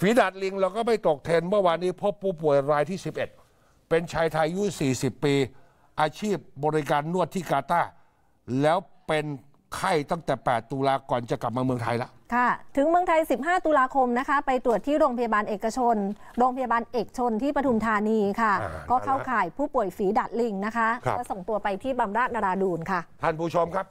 ฝีดาดลิง เราก็ไม่ตกเทรนเมื่อวานนี้พบผู้ป่วยรายที่ 11 เป็นชายไทยอายุ 40 ปีอาชีพบริการนวดที่กาตาแล้วเป็นไข้ตั้งแต่ 8 ตุลาก่อนจะกลับมาเมืองไทยแล้วค่ะ ถึงเมืองไทย 15 ตุลาคมนะคะ ไปตรวจที่โรงพยาบาลเอกชน โรงพยาบาลเอกชนที่ปทุมธานีค่ะ ก็เข้าข่ายผู้ป่วยฝีดัดลิงนะคะก็ส่งตัวไปที่บำราศนาราดูนค่ะท่านผู้ชมครับ